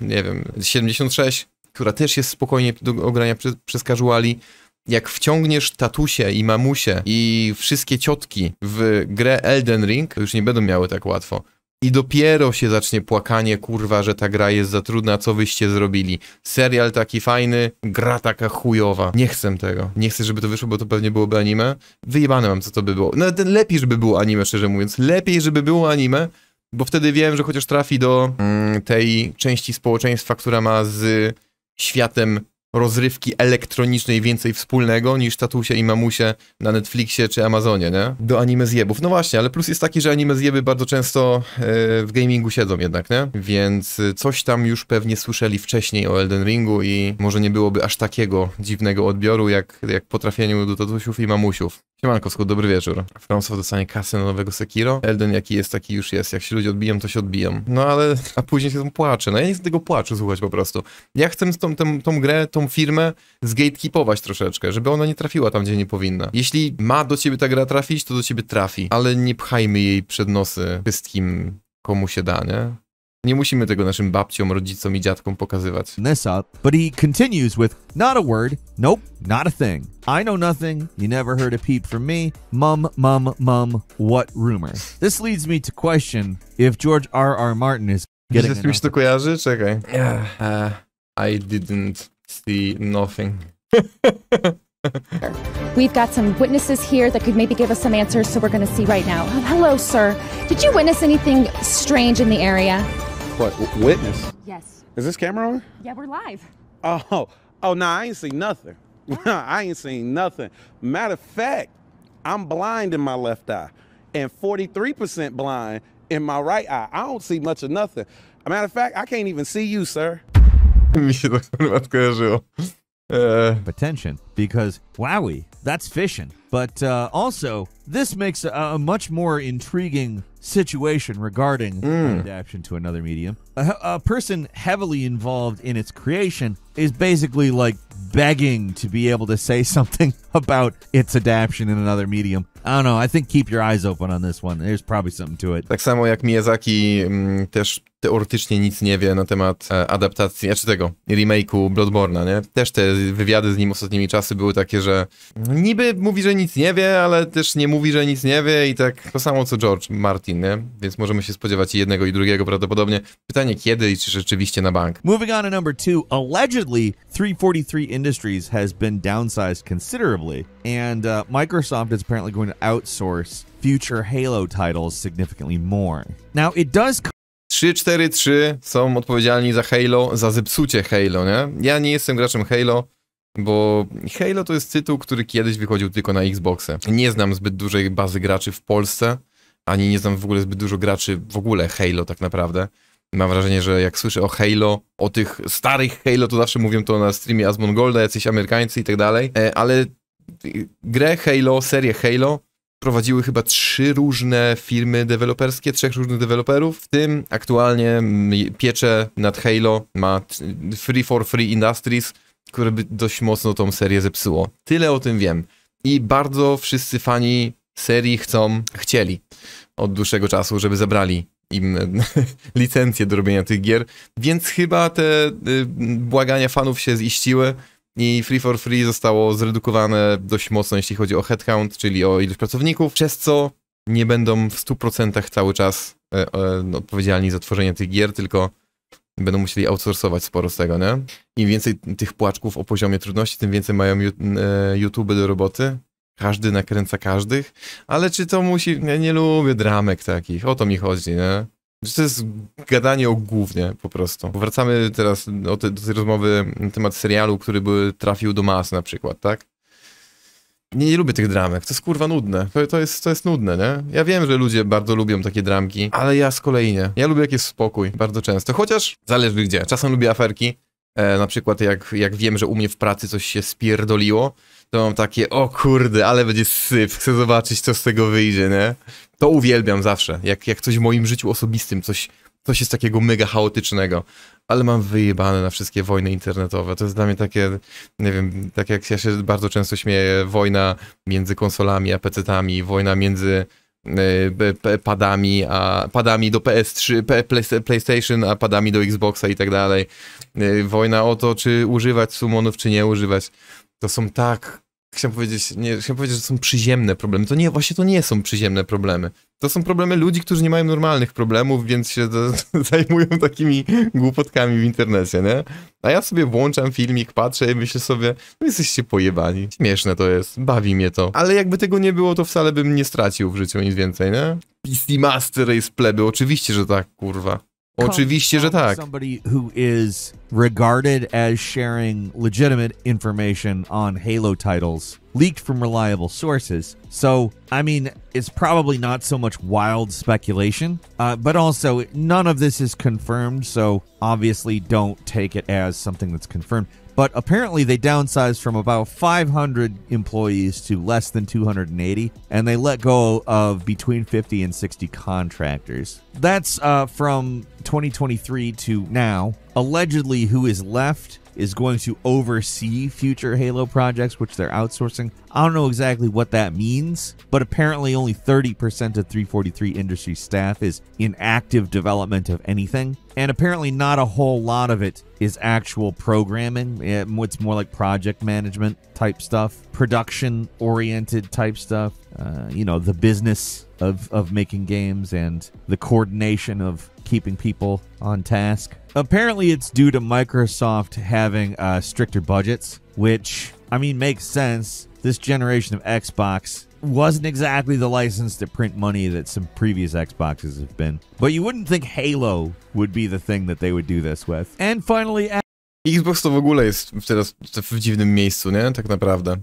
nie wiem, 76, która też jest spokojnie do ogrania przez, przez casuali. Jak wciągniesz tatusie i mamusie i wszystkie ciotki w grę Elden Ring, to już nie będą miały tak łatwo. I dopiero się zacznie płakanie, kurwa, że ta gra jest za trudna, co wyście zrobili. Serial taki fajny, gra taka chujowa. Nie chcę tego. Nie chcę, żeby to wyszło, bo to pewnie byłoby anime. Wyjebane mam, co to by było. No lepiej, żeby było anime, szczerze mówiąc. Lepiej, żeby było anime, bo wtedy wiem, że chociaż trafi do mm, tej części społeczeństwa, która ma z światem rozrywki elektronicznej więcej wspólnego niż tatusie i mamusie na Netflixie czy Amazonie, nie? Do anime zjebów. No właśnie, ale plus jest taki, że anime zjeby bardzo często e, w gamingu siedzą jednak, nie? Więc e, coś tam już pewnie słyszeli wcześniej o Elden Ringu i może nie byłoby aż takiego dziwnego odbioru, jak, jak po trafieniu do tatusiów i mamusiów. Siemanko, Skut, dobry wieczór. Fransow dostanie kasę na nowego Sekiro. Elden jaki jest, taki już jest. Jak się ludzie odbiją, to się odbiją. No ale, a później się tam płacze. No ja nie chcę tego płaczu słuchać po prostu. Ja chcę tą, tą, tą grę, tą tą firmę zgatekeepować troszeczkę, żeby ona nie trafiła tam, gdzie nie powinna. Jeśli ma do ciebie ta gra trafić, to do ciebie trafi, ale nie pchajmy jej przed nosy wszystkim, komu się da, nie? Nie musimy tego naszym babciom, rodzicom i dziadkom pokazywać. This but he continues with not a word, nope, not a thing. I know nothing, you never heard a peep from me. Mum, mum, mum, what rumor? This leads me to question if George R. R. Martin is getting. Czy z kimś to kojarzy? Czekaj. Yeah. Uh, I didn't see nothing. We've got some witnesses here that could maybe give us some answers, so we're going to see right now. Hello, sir. Did you witness anything strange in the area? What, witness? Yes. Is this camera on? Yeah, we're live. Oh, oh, no, nah, I ain't seen nothing. I ain't seen nothing. Matter of fact, I'm blind in my left eye and 43% blind in my right eye. I don't see much of nothing. matter of fact, I can't even see you, sir. Э. Attention, because wowie, that's fishing. But uh, also, this makes a, a, much more intriguing situation regarding mm. adaptation to another medium. A, a person heavily involved in its creation is basically like begging to be able to say something about its adaptation in another medium. I don't know. I think keep your eyes open on this one. There's probably something to it. Tak samo jak Miyazaki mm, też teoretycznie nic nie wie na temat e, adaptacji, znaczy tego, remake'u Bloodborne'a, nie? Też te wywiady z nim ostatnimi czasy były takie, że niby mówi, że nic nie wie, ale też nie mówi, że nic nie wie i tak to samo co George Martin, nie? Więc możemy się spodziewać i jednego i drugiego prawdopodobnie. Pytanie kiedy i czy rzeczywiście na bank. Moving on to number two, allegedly reportedly 343 Industries has been downsized considerably, and uh, Microsoft is apparently going to outsource future Halo titles significantly more. Now, it does. 343 są odpowiedzialni za Halo, za zepsucie Halo, nie? Ja nie jestem graczem Halo, bo Halo to jest tytuł, który kiedyś wychodził tylko na Xboxy. Nie znam zbyt dużej bazy graczy w Polsce, ani nie znam w ogóle zbyt dużo graczy w ogóle Halo tak naprawdę. Mam wrażenie, że jak słyszę o Halo, o tych starych Halo, to zawsze mówią to na streamie Golda, jacyś Amerykańcy i tak dalej, e, ale grę Halo, serię Halo prowadziły chyba trzy różne firmy deweloperskie, trzech różnych deweloperów, w tym aktualnie piecze nad Halo ma Free for Free Industries, które by dość mocno tą serię zepsuło. Tyle o tym wiem. I bardzo wszyscy fani serii chcą, chcieli od dłuższego czasu, żeby zabrali im licencję do robienia tych gier, więc chyba te y, błagania fanów się ziściły i Free for Free zostało zredukowane dość mocno, jeśli chodzi o headcount, czyli o ilość pracowników, przez co nie będą w 100% cały czas e, e, no, odpowiedzialni za tworzenie tych gier, tylko będą musieli outsourcować sporo z tego, nie? Im więcej tych płaczków o poziomie trudności, tym więcej mają y, YouTube do roboty, każdy nakręca każdych, ale czy to musi... Ja nie lubię dramek takich, o to mi chodzi, nie? To jest gadanie o głównie po prostu. Wracamy teraz do tej, do tej rozmowy na temat serialu, który by trafił do mas na przykład, tak? Nie, nie lubię tych dramek, to jest kurwa nudne. To, to, jest, to jest nudne, nie? Ja wiem, że ludzie bardzo lubią takie dramki, ale ja z kolei nie. Ja lubię jakiś spokój, bardzo często. Chociaż zależy gdzie. Czasem lubię aferki, e, na przykład jak, jak wiem, że u mnie w pracy coś się spierdoliło, to mam takie, o kurde, ale będzie syp, chcę zobaczyć, co z tego wyjdzie, nie? To uwielbiam zawsze, jak, jak coś w moim życiu osobistym, coś, coś jest takiego mega chaotycznego, ale mam wyjebane na wszystkie wojny internetowe. To jest dla mnie takie, nie wiem, tak jak ja się bardzo często śmieję, wojna między konsolami a PC-tami, wojna między y, padami, a padami do PS3, PlayStation, a padami do Xboxa i tak dalej. E, wojna o to, czy używać summonów, czy nie używać. To są tak chciałem powiedzieć, nie, chciałem powiedzieć, że są przyziemne problemy. To nie, właśnie to nie są przyziemne problemy. To są problemy ludzi, którzy nie mają normalnych problemów, więc się do, zajmują takimi głupotkami w internecie, nie? A ja sobie włączam filmik, patrzę i myślę sobie, no jesteście pojebani. Śmieszne to jest, bawi mnie to. Ale jakby tego nie było, to wcale bym nie stracił w życiu nic więcej, nie? PC Master Race pleby, oczywiście, że tak, kurwa. Oczywiście, że tak. Somebody who is regarded as sharing legitimate information on Halo titles leaked from reliable sources. So, I mean, it's probably not so much wild speculation, uh, but also none of this is confirmed. So, obviously, don't take it as something that's confirmed. But apparently, they downsized from about 500 employees to less than 280, and they let go of between 50 and 60 contractors. That's uh, from 2023 to now. Allegedly, who is left is going to oversee future Halo projects, which they're outsourcing. I don't know exactly what that means, but apparently only 30% of 343 industry staff is in active development of anything. And apparently, not a whole lot of it is actual programming. It's more like project management type stuff, production oriented type stuff, uh, you know, the business of, of making games and the coordination of keeping people on task. Apparently, it's due to Microsoft having uh, stricter budgets, which, I mean, makes sense. This generation of Xbox wasn't exactly the license to print money that some previous Xboxes have been. But you wouldn't think Halo would be the thing that they would do this with. And finally, Xbox to w ogóle jest teraz w dziwnym miejscu, nie? Tak naprawdę.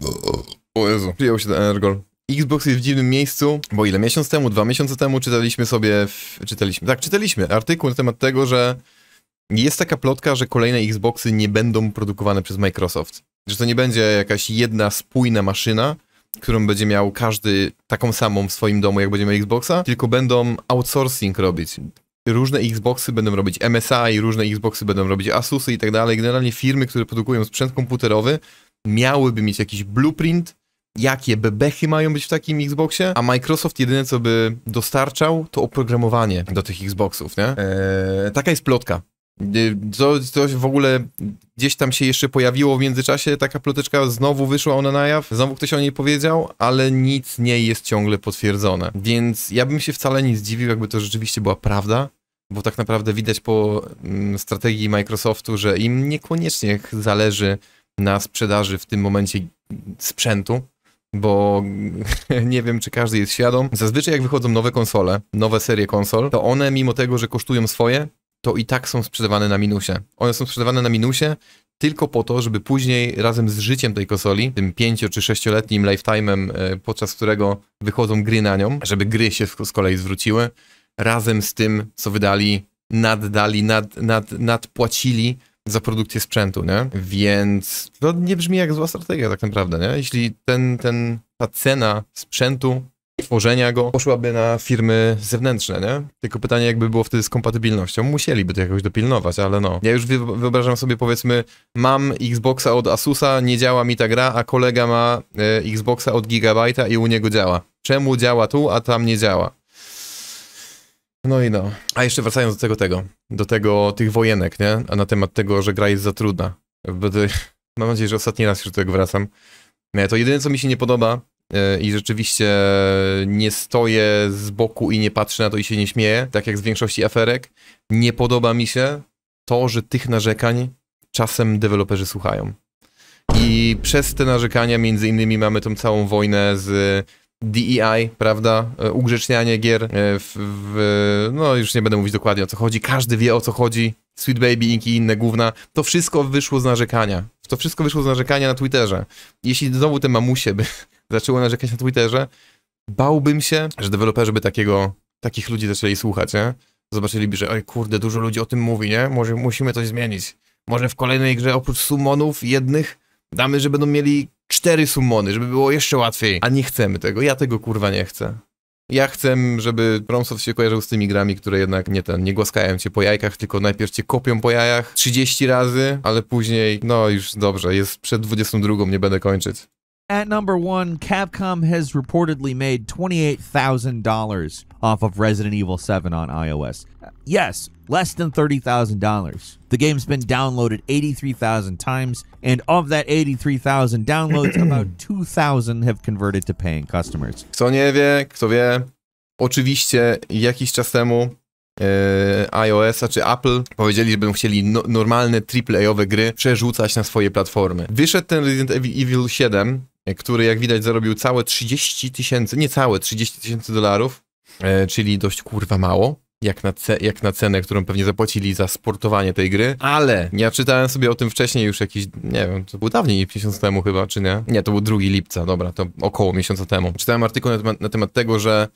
O Jezu, przyjął się ten Xbox jest w dziwnym miejscu, bo ile miesiąc temu, dwa miesiące temu czytaliśmy sobie, w, czytaliśmy, tak, czytaliśmy artykuł na temat tego, że jest taka plotka, że kolejne Xboxy nie będą produkowane przez Microsoft. Że to nie będzie jakaś jedna spójna maszyna, którą będzie miał każdy taką samą w swoim domu, jak będzie miał Xboxa, tylko będą outsourcing robić. Różne Xboxy będą robić MSI, różne Xboxy będą robić Asusy i tak dalej. Generalnie firmy, które produkują sprzęt komputerowy, miałyby mieć jakiś blueprint, jakie bebechy mają być w takim Xboxie, a Microsoft jedyne co by dostarczał, to oprogramowanie do tych Xboxów, nie? Eee, taka jest plotka. coś w ogóle gdzieś tam się jeszcze pojawiło w międzyczasie, taka ploteczka znowu wyszła ona na jaw, znowu ktoś o niej powiedział, ale nic nie jest ciągle potwierdzone. Więc ja bym się wcale nie zdziwił, jakby to rzeczywiście była prawda, bo tak naprawdę widać po mm, strategii Microsoftu, że im niekoniecznie zależy na sprzedaży w tym momencie sprzętu, bo nie wiem, czy każdy jest świadom. Zazwyczaj jak wychodzą nowe konsole, nowe serie konsol, to one mimo tego, że kosztują swoje, to i tak są sprzedawane na minusie. One są sprzedawane na minusie tylko po to, żeby później razem z życiem tej konsoli, tym 5 czy 6-letnim lifetime'em, e, podczas którego wychodzą gry na nią, żeby gry się z kolei zwróciły, razem z tym, co wydali, naddali, nad, nad, nadpłacili za produkcję sprzętu, nie? Więc to nie brzmi jak zła strategia tak naprawdę, nie? Jeśli ten, ten, ta cena sprzętu tworzenia go poszłaby na firmy zewnętrzne, nie? Tylko pytanie, jakby było wtedy z kompatybilnością. Musieliby to jakoś dopilnować, ale no. Ja już wyobrażam sobie, powiedzmy, mam Xboxa od Asusa, nie działa mi ta gra, a kolega ma e, Xboxa od Gigabyte'a i u niego działa. Czemu działa tu, a tam nie działa? No i no. A jeszcze wracając do tego, tego, do tego, tych wojenek, nie? A na temat tego, że gra jest za trudna. mam nadzieję, że ostatni raz już do tego wracam. E, to jedyne, co mi się nie podoba e, i rzeczywiście nie stoję z boku i nie patrzę na to i się nie śmieję, tak jak z większości aferek, nie podoba mi się to, że tych narzekań czasem deweloperzy słuchają. I przez te narzekania między innymi mamy tą całą wojnę z DEI, prawda? E, ugrzecznianie gier e, w, w, no już nie będę mówić dokładnie o co chodzi, każdy wie o co chodzi, Sweet Baby Inc. i inne główna. To wszystko wyszło z narzekania. To wszystko wyszło z narzekania na Twitterze. Jeśli znowu te mamusie by zaczęły narzekać na Twitterze, bałbym się, że deweloperzy by takiego, takich ludzi zaczęli słuchać, nie? Zobaczyliby, że oj kurde, dużo ludzi o tym mówi, nie? Może musimy coś zmienić. Może w kolejnej grze oprócz summonów jednych damy, że będą mieli cztery summony, żeby było jeszcze łatwiej. A nie chcemy tego, ja tego kurwa nie chcę. Ja chcę, żeby Bromsoft się kojarzył z tymi grami, które jednak nie ten, nie głaskają cię po jajkach, tylko najpierw cię kopią po jajach 30 razy, ale później, no już dobrze, jest przed 22, nie będę kończyć. At number one, Capcom has reportedly made $28,000 off of Resident Evil 7 on iOS. Yes, less than $30,000. The game's been downloaded 83,000 times, and of that 83,000 downloads, about 2,000 have converted to paying customers. Kto nie wie, kto wie, oczywiście jakiś czas temu Yy, e, ios czy Apple powiedzieli, że będą chcieli no, normalne AAA-owe gry przerzucać na swoje platformy. Wyszedł ten Resident Evil 7, który jak widać zarobił całe 30 tysięcy, niecałe 30 tysięcy dolarów, yy, czyli dość kurwa mało jak na, ce, jak na cenę, którą pewnie zapłacili za sportowanie tej gry, ale ja czytałem sobie o tym wcześniej już jakiś, nie wiem, to był dawniej, miesiąc temu chyba, czy nie? Nie, to był 2 lipca, dobra, to około miesiąca temu. Czytałem artykuł na temat, na temat tego, że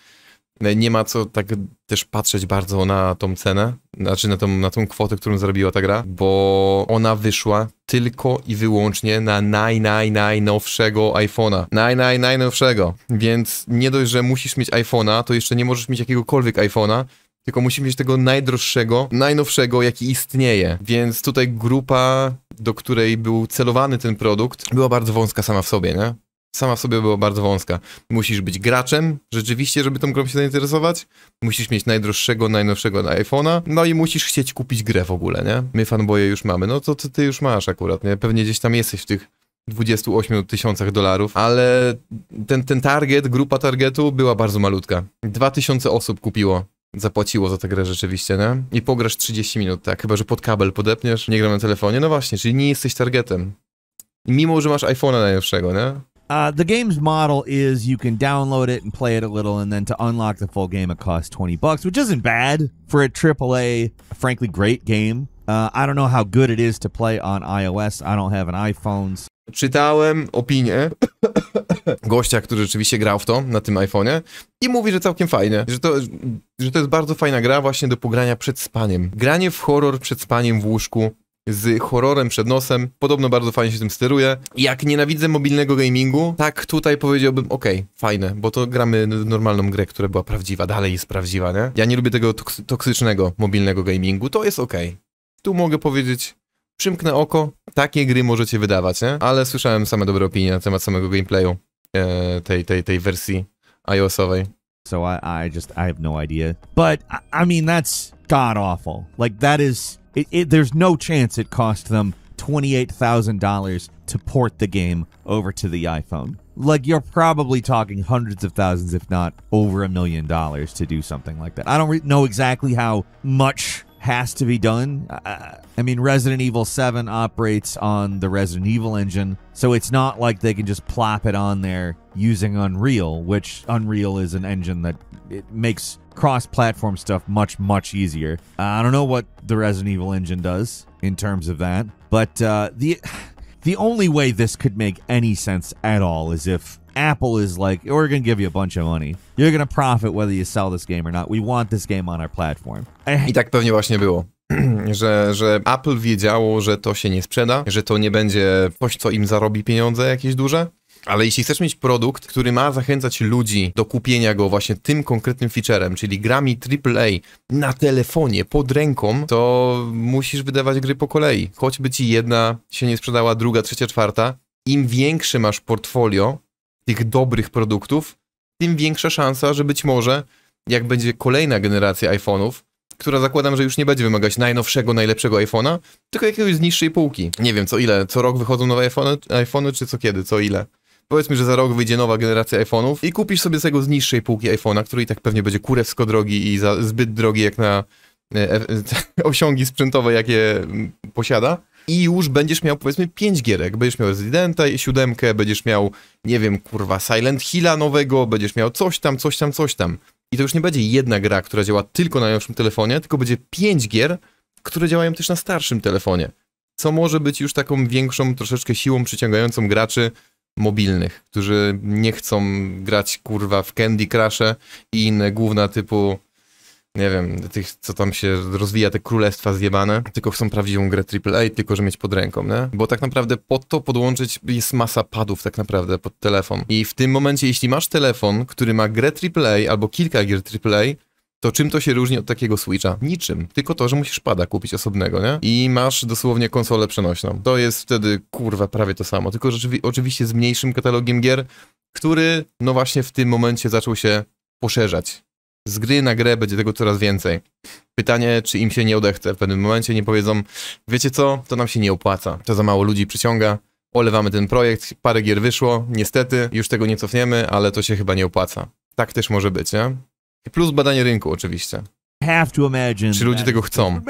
nie ma co tak też patrzeć bardzo na tą cenę, znaczy na tą, na tą kwotę, którą zarobiła ta gra, bo ona wyszła tylko i wyłącznie na naj, naj, najnowszego iPhone'a. Naj, naj, najnowszego. Więc nie dość, że musisz mieć iPhone'a, to jeszcze nie możesz mieć jakiegokolwiek iPhone'a, tylko musimy mieć tego najdroższego, najnowszego, jaki istnieje. Więc tutaj grupa, do której był celowany ten produkt, była bardzo wąska sama w sobie, nie? Sama w sobie była bardzo wąska. Musisz być graczem, rzeczywiście, żeby tą grą się zainteresować. Musisz mieć najdroższego, najnowszego na iPhone'a. No i musisz chcieć kupić grę w ogóle, nie? My fanboje już mamy. No to, to ty już masz akurat, nie? Pewnie gdzieś tam jesteś w tych 28 tysiącach dolarów, ale ten, ten target, grupa targetu była bardzo malutka. 2000 osób kupiło zapłaciło za tę grę rzeczywiście, nie? I pograsz 30 minut, tak, chyba że pod kabel podepniesz, nie gram na telefonie, no właśnie, czyli nie jesteś targetem. Mimo, że masz iPhone'a najnowszego, nie? Uh, the game's model is you can download it and play it a little, and then to unlock the full game, it costs 20 bucks, which isn't bad for a AAA, frankly, great game. Uh, I don't know how good it is to play on iOS. I don't have an iPhone. Czytałem opinię gościa, który rzeczywiście grał w to na tym iPhone'ie i mówi, że całkiem fajnie, że to, że to jest bardzo fajna gra właśnie do pogrania przed spaniem. Granie w horror przed spaniem w łóżku z horrorem przed nosem. Podobno bardzo fajnie się tym steruje. Jak nienawidzę mobilnego gamingu, tak tutaj powiedziałbym, okej, okay, fajne, bo to gramy normalną grę, która była prawdziwa, dalej jest prawdziwa, nie? Ja nie lubię tego toksycznego mobilnego gamingu, to jest okej. Okay tu mogę powiedzieć, przymknę oko, takie gry możecie wydawać, nie? Ale słyszałem same dobre opinie na temat samego gameplayu e, tej, tej, tej wersji iOS-owej. So I, I just, I have no idea. But, I, I mean, that's god-awful. Like, that is, it, it, there's no chance it cost them $28,000 to port the game over to the iPhone. like you're probably talking hundreds of thousands, if not over a million dollars, to do something like that. I don't know exactly how much has to be done. I, I mean, Resident Evil 7 operates on the Resident Evil engine, so it's not like they can just plop it on there using Unreal, which Unreal is an engine that it makes cross-platform stuff much much easier. Uh, I don't know what the Resident Evil engine does in terms of that, but uh, the the only way this could make any sense at all is if Apple is like, we're going to give you a bunch of money. You're going to profit whether you sell this game or not. We want this game on our platform. Eh. I tak pewnie właśnie było. że, że Apple wiedziało, że to się nie sprzeda, że to nie będzie coś, co im zarobi pieniądze jakieś duże. Ale jeśli chcesz mieć produkt, który ma zachęcać ludzi do kupienia go właśnie tym konkretnym featurem, czyli grami AAA na telefonie, pod ręką, to musisz wydawać gry po kolei. Choćby ci jedna się nie sprzedała, druga, trzecia, czwarta. Im większy masz portfolio, tych dobrych produktów, tym większa szansa, że być może jak będzie kolejna generacja iPhone'ów, która zakładam, że już nie będzie wymagać najnowszego, najlepszego iPhone'a, tylko jakiegoś z niższej półki. Nie wiem, co ile, co rok wychodzą nowe iPhone'y, iPhone czy co kiedy, co ile. Powiedzmy, że za rok wyjdzie nowa generacja iPhone'ów i kupisz sobie z tego z niższej półki iPhone'a, który i tak pewnie będzie kurewsko drogi i zbyt drogi jak na e, e, osiągi sprzętowe, jakie posiada i już będziesz miał powiedzmy 5 gierek. Będziesz miał Residenta 7, będziesz miał, nie wiem, kurwa, Silent Hilla nowego, będziesz miał coś tam, coś tam, coś tam. I to już nie będzie jedna gra, która działa tylko na najnowszym telefonie, tylko będzie 5 gier, które działają też na starszym telefonie. Co może być już taką większą troszeczkę siłą przyciągającą graczy mobilnych, którzy nie chcą grać kurwa w Candy Crush'e i inne główne typu nie wiem, tych, co tam się rozwija, te królestwa zjebane, tylko chcą prawdziwą grę AAA, tylko że mieć pod ręką, nie? Bo tak naprawdę pod to podłączyć jest masa padów tak naprawdę pod telefon. I w tym momencie, jeśli masz telefon, który ma grę AAA albo kilka gier AAA, to czym to się różni od takiego Switcha? Niczym. Tylko to, że musisz pada kupić osobnego, nie? I masz dosłownie konsolę przenośną. To jest wtedy, kurwa, prawie to samo. Tylko że oczywiście z mniejszym katalogiem gier, który, no właśnie w tym momencie zaczął się poszerzać z gry na grę będzie tego coraz więcej. Pytanie, czy im się nie odechce w pewnym momencie, nie powiedzą, wiecie co, to nam się nie opłaca, to za mało ludzi przyciąga, olewamy ten projekt, parę gier wyszło, niestety, już tego nie cofniemy, ale to się chyba nie opłaca. Tak też może być, nie? Plus badanie rynku oczywiście. Czy ludzie tego chcą?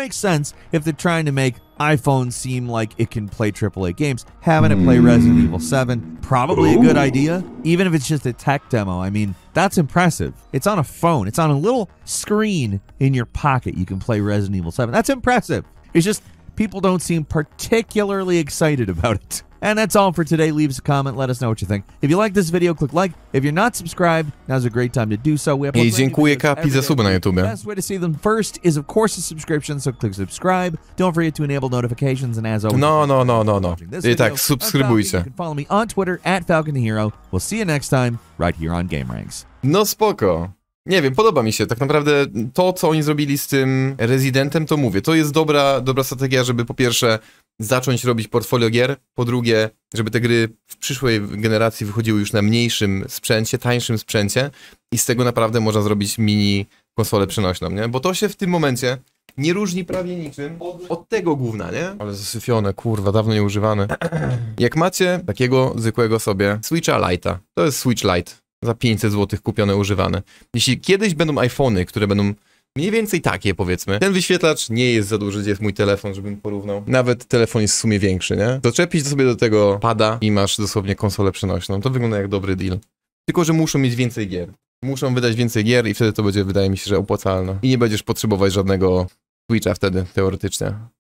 iPhones seem like it can play AAA games. Having it play Resident Evil 7, probably Ooh. a good idea, even if it's just a tech demo. I mean, that's impressive. It's on a phone, it's on a little screen in your pocket. You can play Resident Evil 7. That's impressive. It's just people don't seem particularly excited about it. And that's all for today. Leave us a comment. Let us know what you think. If you like this video, click like. If you're not subscribed, now's a great time to do so. We И dziękuję Kapi za The best way to see them first is, of course, a subscription, so click subscribe. Don't forget to enable notifications, and as always... No, no, no, no, no. I tak, subskrybujcie. You can follow me on Twitter, at Falcon the Hero. We'll see you next time, right here on Game Ranks. No spoko. Nie wiem, podoba mi się. Tak naprawdę to, co oni zrobili z tym rezydentem, to mówię. To jest dobra, dobra strategia, żeby po pierwsze zacząć robić portfolio gier, po drugie, żeby te gry w przyszłej generacji wychodziły już na mniejszym sprzęcie, tańszym sprzęcie i z tego naprawdę można zrobić mini konsolę przenośną, nie? Bo to się w tym momencie nie różni prawie niczym od, tego główna, nie? Ale zasyfione, kurwa, dawno nie używane. Jak macie takiego zwykłego sobie Switcha Lite'a, to jest Switch Lite, za 500 zł kupione, używane. Jeśli kiedyś będą iPhony, które będą mniej więcej takie, powiedzmy, ten wyświetlacz nie jest za duży, gdzie jest mój telefon, żebym porównał. Nawet telefon jest w sumie większy, nie? Doczepić sobie do tego pada i masz dosłownie konsolę przenośną. To wygląda jak dobry deal. Tylko, że muszą mieć więcej gier. Muszą wydać więcej gier i wtedy to będzie, wydaje mi się, że opłacalne. I nie będziesz potrzebować żadnego Twitcha wtedy, teoretycznie.